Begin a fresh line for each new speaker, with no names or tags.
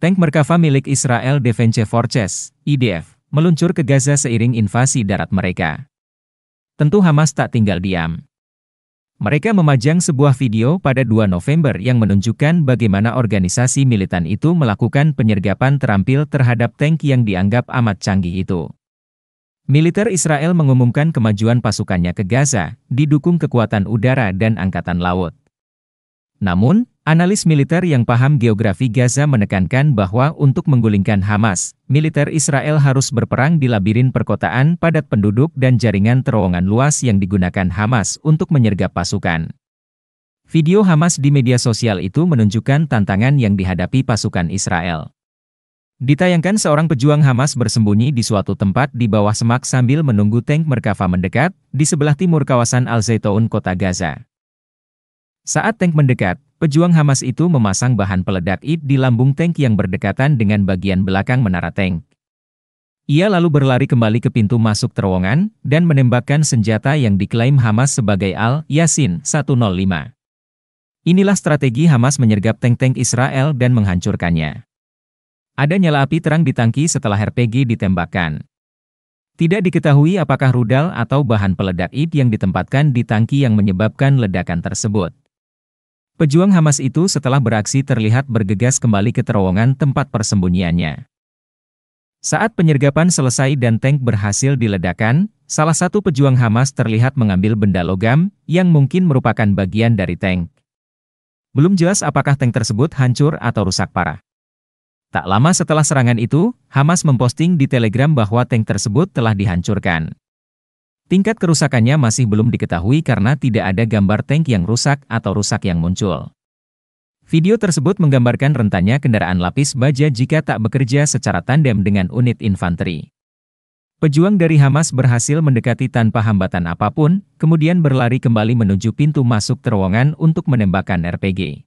Tank Merkava milik Israel Defense Forces, IDF, meluncur ke Gaza seiring invasi darat mereka. Tentu Hamas tak tinggal diam. Mereka memajang sebuah video pada 2 November yang menunjukkan bagaimana organisasi militan itu melakukan penyergapan terampil terhadap tank yang dianggap amat canggih itu. Militer Israel mengumumkan kemajuan pasukannya ke Gaza, didukung kekuatan udara dan angkatan laut. Namun, Analis militer yang paham geografi Gaza menekankan bahwa untuk menggulingkan Hamas, militer Israel harus berperang di labirin perkotaan padat penduduk dan jaringan terowongan luas yang digunakan Hamas untuk menyergap pasukan. Video Hamas di media sosial itu menunjukkan tantangan yang dihadapi pasukan Israel. Ditayangkan seorang pejuang Hamas bersembunyi di suatu tempat di bawah semak sambil menunggu tank Merkava mendekat di sebelah timur kawasan Al-Zaitoun kota Gaza. Saat tank mendekat, Pejuang Hamas itu memasang bahan peledak IT di lambung tank yang berdekatan dengan bagian belakang menara tank. Ia lalu berlari kembali ke pintu masuk terowongan dan menembakkan senjata yang diklaim Hamas sebagai Al-Yasin 105. Inilah strategi Hamas menyergap tank-tank Israel dan menghancurkannya. Ada nyala api terang di tangki setelah RPG ditembakkan. Tidak diketahui apakah rudal atau bahan peledak IT yang ditempatkan di tangki yang menyebabkan ledakan tersebut. Pejuang Hamas itu setelah beraksi terlihat bergegas kembali ke terowongan tempat persembunyiannya. Saat penyergapan selesai dan tank berhasil diledakan, salah satu pejuang Hamas terlihat mengambil benda logam, yang mungkin merupakan bagian dari tank. Belum jelas apakah tank tersebut hancur atau rusak parah. Tak lama setelah serangan itu, Hamas memposting di Telegram bahwa tank tersebut telah dihancurkan. Tingkat kerusakannya masih belum diketahui karena tidak ada gambar tank yang rusak atau rusak yang muncul. Video tersebut menggambarkan rentannya kendaraan lapis baja jika tak bekerja secara tandem dengan unit infanteri. Pejuang dari Hamas berhasil mendekati tanpa hambatan apapun, kemudian berlari kembali menuju pintu masuk terowongan untuk menembakkan RPG.